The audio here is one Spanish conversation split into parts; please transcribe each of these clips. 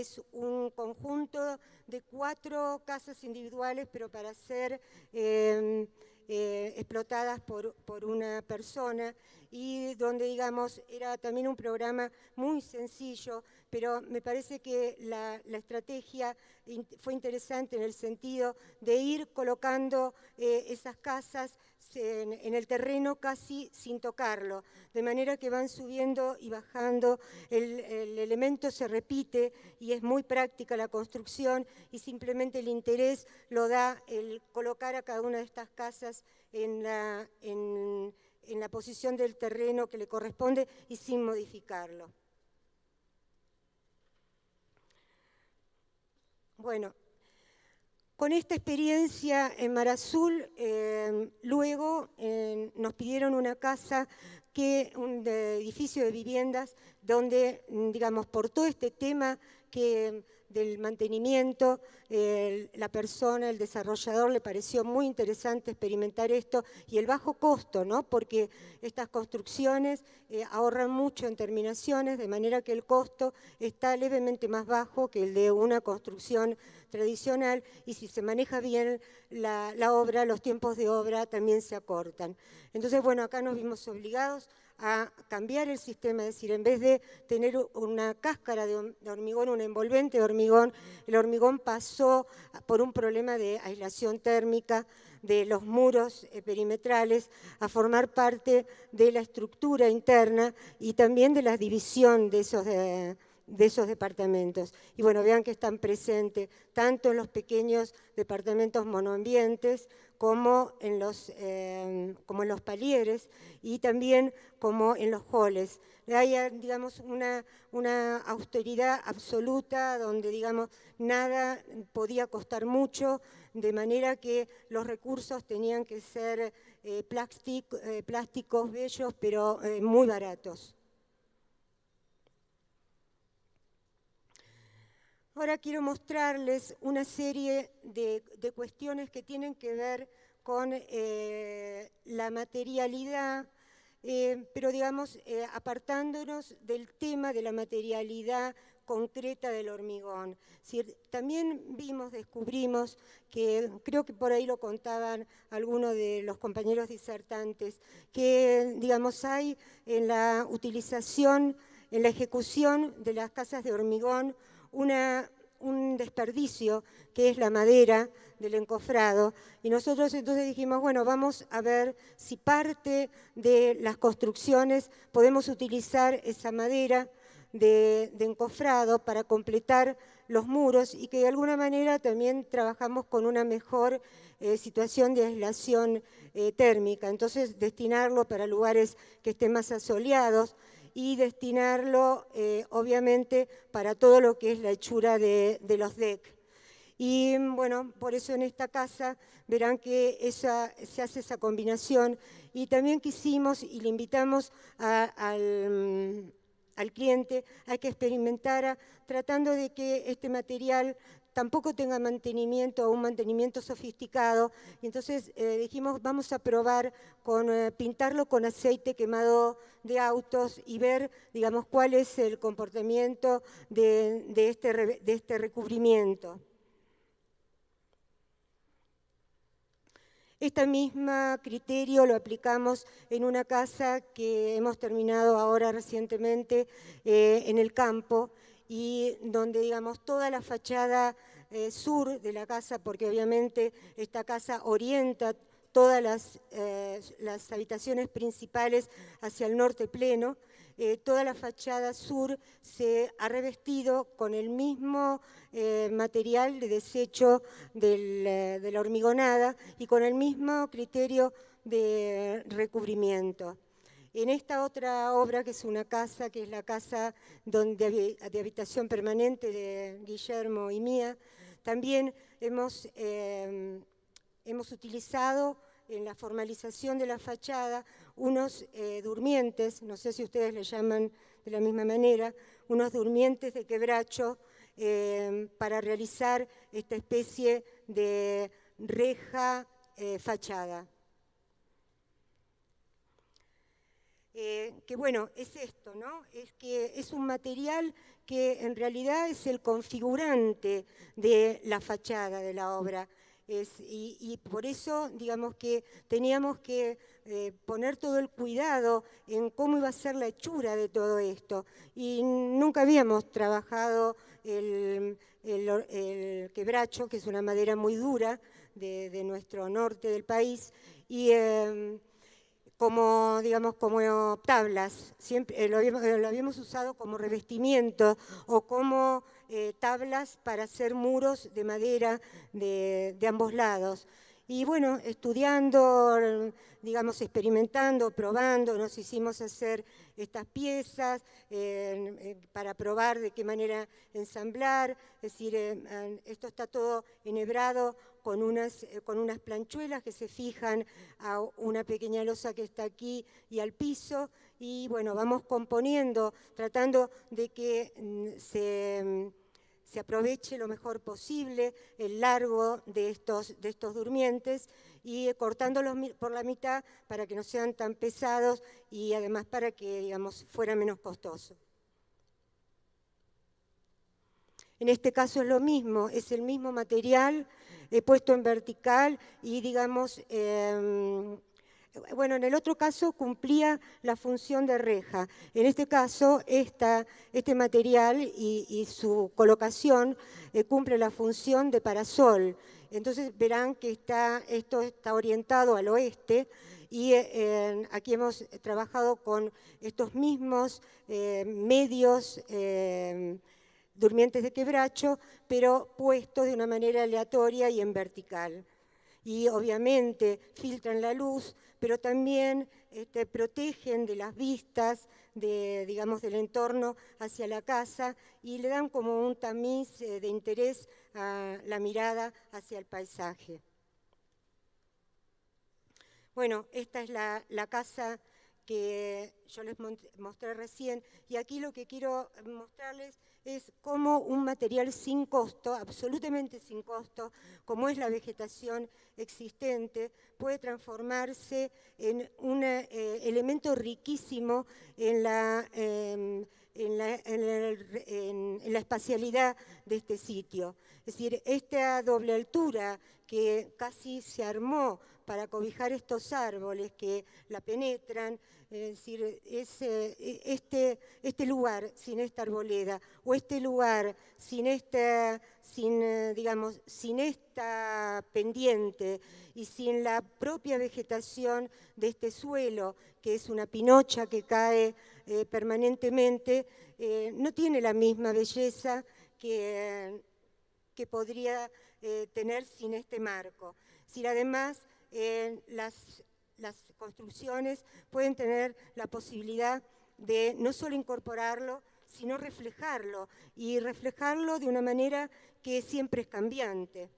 es un conjunto de cuatro casas individuales, pero para ser em, eh, explotadas por, una persona y donde, digamos, era también un programa muy sencillo, pero me parece que la, estrategia fue interesante en el sentido de ir colocando eh, esas casas en, el terreno casi sin tocarlo, de manera que van subiendo y bajando, el, elemento se repite y es muy práctica la construcción y simplemente el interés lo da el colocar a cada una de estas casas en la, en la posición del terreno que le corresponde y sin modificarlo. Bueno, con esta experiencia en Mar Azul, em, luego em, nos pidieron una casa, que, un edificio de viviendas, donde, digamos, por todo este tema que del mantenimiento, la persona, el desarrollador, le pareció muy interesante experimentar esto y el bajo costo, ¿no? porque estas construcciones eh, ahorran mucho en terminaciones, de manera que el costo está levemente más bajo que el de una construcción tradicional y si se maneja bien la, la obra, los tiempos de obra también se acortan. Entonces, bueno, acá nos vimos obligados a cambiar el sistema, es decir, en vez de tener una cáscara de hormigón, un envolvente de hormigón, el hormigón pasó por un problema de aislación térmica de los muros eh, perimetrales a formar parte de la estructura interna y también de la división de esos... Eh, de esos departamentos. Y bueno, vean que están presentes tanto en los pequeños departamentos monoambientes como en los, em, como en los palieres y también como en los halls. Hay, ah, digamos, una, austeridad absoluta donde, digamos, nada podía costar mucho, de manera que los recursos tenían que ser eh, eh, plásticos bellos, pero eh, muy baratos. Ahora quiero mostrarles una serie de, cuestiones que tienen que ver con eh, la materialidad, eh, pero digamos, eh, apartándonos del tema de la materialidad concreta del hormigón. Er, también vimos, descubrimos, que creo que por ahí lo contaban algunos de los compañeros disertantes, que digamos hay en la utilización, en la ejecución de las casas de hormigón, un desperdicio que es la madera del encofrado. Y nosotros entonces dijimos, bueno, vamos a ver si parte de las construcciones podemos utilizar esa madera de, encofrado para completar los muros y que de alguna manera también trabajamos con una mejor eh, situación de aislación eh, térmica. Entonces, destinarlo para lugares que estén más asoleados, y destinarlo, eh, obviamente, para todo lo que es la hechura de, los DEC. Y bueno, por eso en esta casa verán que esa, se hace esa combinación. Y también quisimos y le invitamos al, al cliente a que experimentara tratando de que este material tampoco tenga mantenimiento o un mantenimiento sofisticado. Y entonces eh, dijimos, vamos a probar con eh, pintarlo con aceite quemado de autos y ver, digamos, cuál es el comportamiento de, este, este, recubrimiento. Este mismo criterio lo aplicamos en una casa que hemos terminado ahora recientemente eh, en el campo y donde, digamos, toda la fachada eh, sur de la casa, porque obviamente esta casa orienta todas las, eh, habitaciones principales hacia el norte pleno, eh, toda la fachada sur se ha revestido con el mismo material de desecho de la hormigonada y con el mismo criterio de recubrimiento. En esta otra obra, que es una casa, que es la casa de habitación permanente de Guillermo y mía, también hemos, em, utilizado en la formalización de la fachada unos eh, durmientes, no sé si ustedes le llaman de la misma manera, unos durmientes de quebracho em, para realizar esta especie de reja eh, fachada. Eh, que bueno, es esto, ¿no? Es que es un material que en realidad es el configurante de la fachada de la obra. y, por eso, digamos que teníamos que eh, poner todo el cuidado en cómo iba a ser la hechura de todo esto. Y nunca habíamos trabajado el, quebracho, que es una madera muy dura de, nuestro norte del país. Y, em, como, digamos, como tablas, siempre eh, eh, lo, habíamos, usado como revestimiento o como eh, tablas para hacer muros de madera de, ambos lados. Y bueno, estudiando, digamos, experimentando, probando, nos hicimos hacer estas piezas para probar de qué manera ensamblar. Es decir, esto está todo enhebrado eh, con unas, planchuelas que se fijan a una pequeña losa que está aquí y al piso. Y bueno, vamos componiendo, tratando de que mm, mm, se aproveche lo mejor posible el largo de estos, de estos durmientes y cortándolos por la mitad para que no sean tan pesados y además para que digamos, fuera menos costoso. En este caso es lo mismo, es el mismo material, he puesto en vertical y digamos, em, bueno, en el otro caso cumplía la función de reja. En este caso, esta, este material y, su colocación eh, cumple la función de parasol. Entonces verán que está, esto está orientado al oeste y eh, aquí hemos trabajado con estos mismos eh, medios em, durmientes de quebracho, pero puestos de una manera aleatoria y en vertical. Y obviamente filtran la luz, pero también este, protegen de las vistas, de, digamos, del entorno hacia la casa y le dan como un tamiz eh, de interés a la mirada hacia el paisaje. Bueno, esta es la casa que yo les mostré recién y aquí lo que quiero eh, mostrarles es como un material sin costo, absolutamente sin costo, como es la vegetación existente, puede transformarse en un eh, elemento riquísimo en, la em, en la espacialidad de este sitio. Es decir, esta doble altura que casi se armó para cobijar estos árboles que la penetran, es decir, eh, este, este, lugar sin esta arboleda o este lugar sin esta, sin, eh, digamos, sin esta pendiente y sin la propia vegetación de este suelo, que es una pinocha que cae eh, permanentemente, no tiene la misma belleza que, que podría tener sin este marco. Si además en las, construcciones pueden tener la posibilidad de no solo incorporarlo, sino reflejarlo, y reflejarlo de una manera que siempre es cambiante.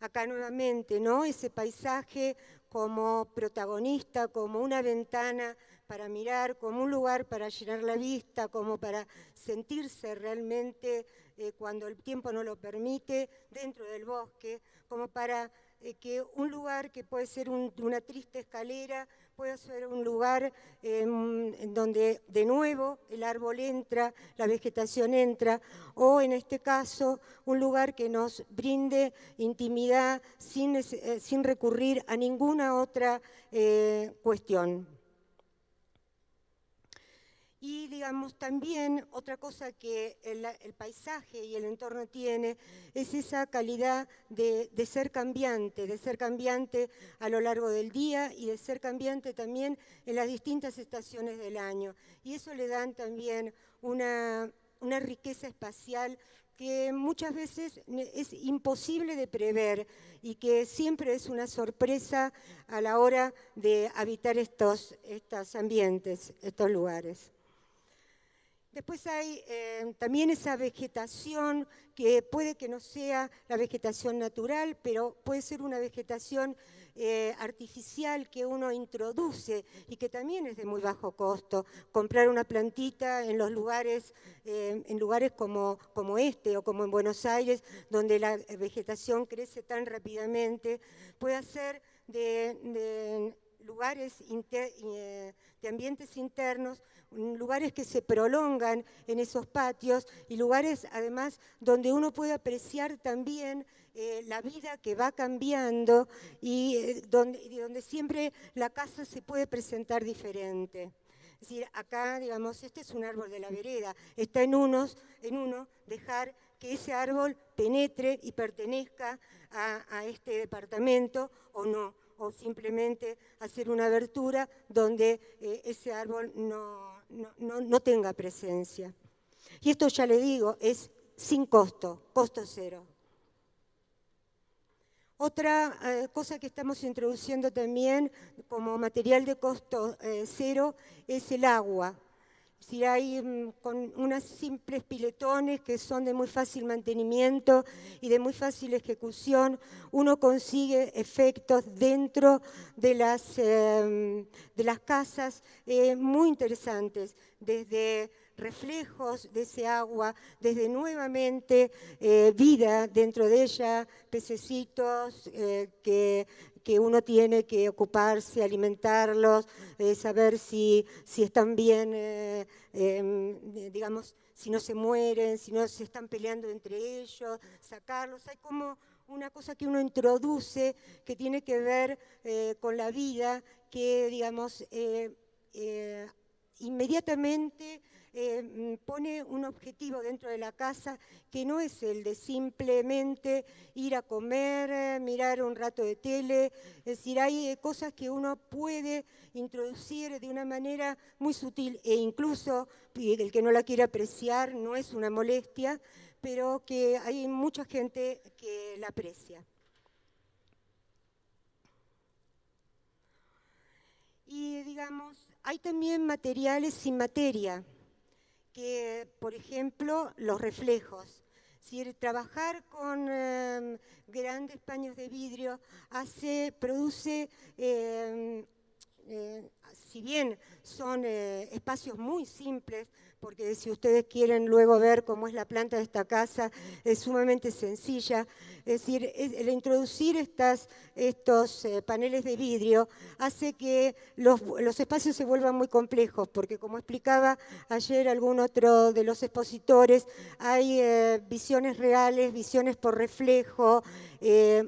Acá nuevamente, Ese paisaje como protagonista, como una ventana para mirar, como un lugar para llenar la vista, como para sentirse realmente eh, cuando el tiempo no lo permite dentro del bosque, como para eh, que un lugar que puede ser una triste escalera, pueda ser un lugar eh, en donde de nuevo el árbol entra, la vegetación entra, o en este caso un lugar que nos brinde intimidad sin recurrir a ninguna otra cuestión. Y digamos también otra cosa que el, paisaje y el entorno tiene es esa calidad de, ser cambiante, de ser cambiante a lo largo del día y de ser cambiante también en las distintas estaciones del año. Y eso le dan también una, riqueza espacial que muchas veces es imposible de prever y que siempre es una sorpresa a la hora de habitar estos ambientes, estos lugares. Después hay eh, también esa vegetación que puede que no sea la vegetación natural, pero puede ser una vegetación eh, artificial que uno introduce y que también es de muy bajo costo. Comprar una plantita en los lugares, eh, en lugares como, como este o como en Buenos Aires, donde la vegetación crece tan rápidamente, puede hacer de lugares eh, de ambientes internos, mm, lugares que se prolongan en esos patios y lugares además donde uno puede apreciar también eh, la vida que va cambiando eh, y donde, siempre la casa se puede presentar diferente. Es decir, acá, digamos, este es un árbol de la vereda. Está en, unos, en uno dejar que ese árbol penetre y pertenezca a este departamento o no o simplemente hacer una abertura donde eh, ese árbol no, tenga presencia. Y esto ya le digo, es sin costo, costo cero. Otra eh, cosa que estamos introduciendo también como material de costo eh, cero es el agua si hay mm, con unas simples piletones que son de muy fácil mantenimiento y de muy fácil ejecución, uno consigue efectos dentro de las, em, de las casas eh, muy interesantes, desde reflejos de ese agua, desde nuevamente eh, vida dentro de ella, pececitos eh, que que uno tiene que ocuparse, alimentarlos, eh, saber si, están bien, eh, em, digamos, si no se mueren, si no se están peleando entre ellos, sacarlos. Hay como una cosa que uno introduce que tiene que ver eh, con la vida, que, digamos, inmediatamente eh, mm, pone un objetivo dentro de la casa que no es el de simplemente ir a comer, eh, mirar un rato de tele, es decir, hay eh, cosas que uno puede introducir de una manera muy sutil e incluso el que no la quiere apreciar no es una molestia, pero que hay mucha gente que la aprecia. Y digamos, hay también materiales sin materia que, por ejemplo, los reflejos. Si trabajar con em, grandes paños de vidrio hace, produce em, eh, si bien son eh, espacios muy simples, porque si ustedes quieren luego ver cómo es la planta de esta casa, es sumamente sencilla. Es decir, el introducir estas, estos eh, paneles de vidrio hace que los, espacios se vuelvan muy complejos, porque como explicaba ayer algún otro de los expositores, hay eh, visiones reales, visiones por reflejo,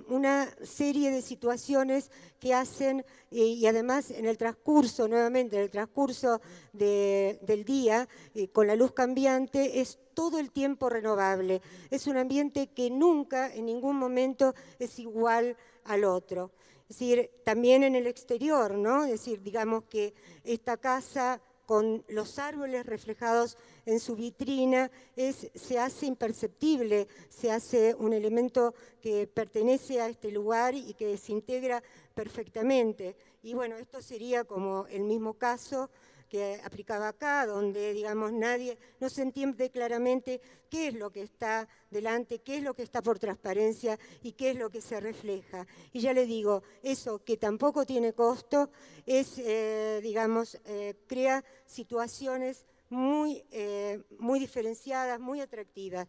una serie de situaciones que hacen, y además en el transcurso, nuevamente, en el transcurso del día, eh, con la luz cambiante, es todo el tiempo renovable. Es un ambiente que nunca, en ningún momento, es igual al otro. Es decir, también en el exterior, ¿no? Es decir, digamos que esta casa con los árboles reflejados en su vitrina, es, se hace imperceptible, se hace un elemento que pertenece a este lugar y que se integra perfectamente. Y bueno, esto sería como el mismo caso que aplicaba acá, donde, digamos, nadie, no se entiende claramente qué es lo que está delante, qué es lo que está por transparencia y qué es lo que se refleja. Y ya le digo, eso que tampoco tiene costo, es, eh, digamos, eh, crea situaciones muy, eh, muy diferenciadas, muy atractivas.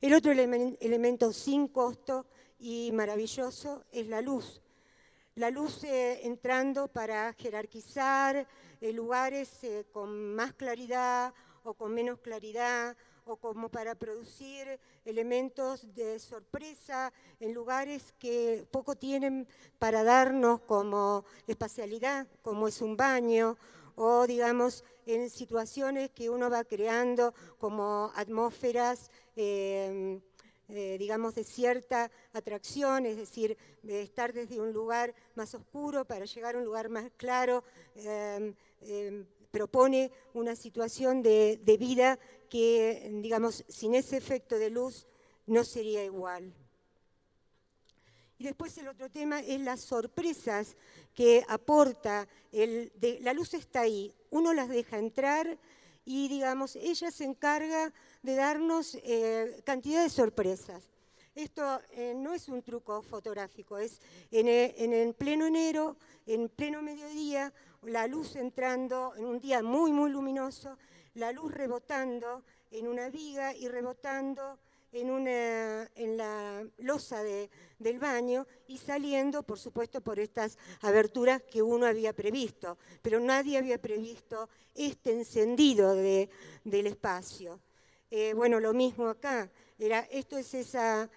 El otro elemento sin costo y maravilloso es la luz. La luz eh, entrando para jerarquizar eh, lugares eh, con más claridad o con menos claridad, o como para producir elementos de sorpresa en lugares que poco tienen para darnos como espacialidad, como es un baño, o digamos en situaciones que uno va creando como atmósferas. Em, eh, digamos, de cierta atracción, es decir, de estar desde un lugar más oscuro para llegar a un lugar más claro, em, em, propone una situación de, vida que, digamos, sin ese efecto de luz no sería igual. Y después el otro tema es las sorpresas que aporta. El de, la luz está ahí, uno las deja entrar y digamos, ella se encarga de darnos eh, cantidad de sorpresas. Esto eh, no es un truco fotográfico, es en, eh, en, en, pleno enero, en pleno mediodía, la luz entrando en un día muy, muy luminoso, la luz rebotando en una viga y rebotando en, la losa del baño y saliendo, por supuesto, por estas aberturas que uno había previsto, pero nadie había previsto este encendido del espacio. Eh, bueno, lo mismo acá, Era, esto es esa,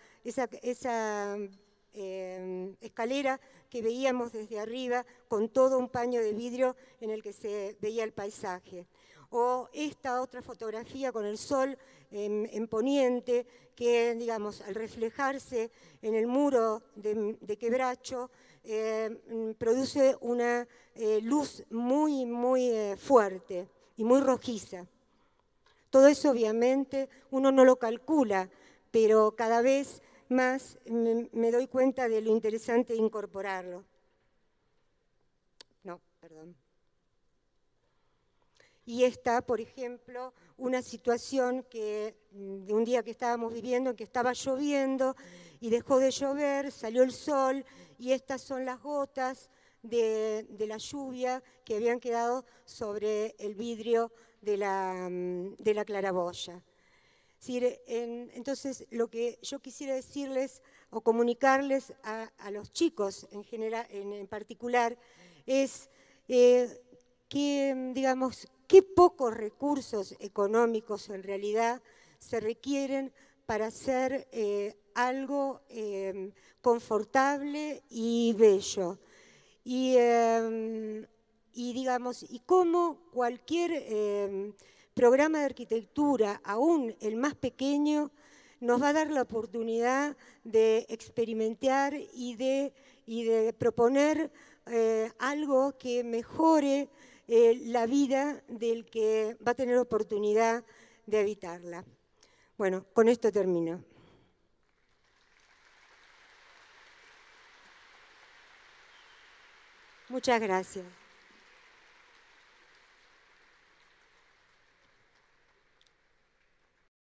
eh, escalera que veíamos desde arriba con todo un paño de vidrio en el que se veía el paisaje. O esta otra fotografía con el sol en, Poniente, que digamos, al reflejarse en el muro de, Quebracho, eh, produce una eh, luz muy, muy eh, fuerte y muy rojiza. Todo eso obviamente uno no lo calcula, pero cada vez más me, doy cuenta de lo interesante incorporarlo. No, perdón y está, por ejemplo, una situación que mm, de un día que estábamos viviendo que estaba lloviendo y dejó de llover, salió el sol y estas son las gotas de, la lluvia que habían quedado sobre el vidrio de la, mm, claraboya. Entonces, lo que yo quisiera decirles o comunicarles a, los chicos en, en, particular es eh, que, mm, digamos, qué pocos recursos económicos en realidad se requieren para hacer eh, algo em, confortable y bello. Em, y, digamos, y cómo cualquier em, programa de arquitectura, aún el más pequeño, nos va a dar la oportunidad de experimentar y de, y de proponer eh, algo que mejore eh, la vida del que va a tener oportunidad de habitarla. Bueno, con esto termino. Muchas gracias.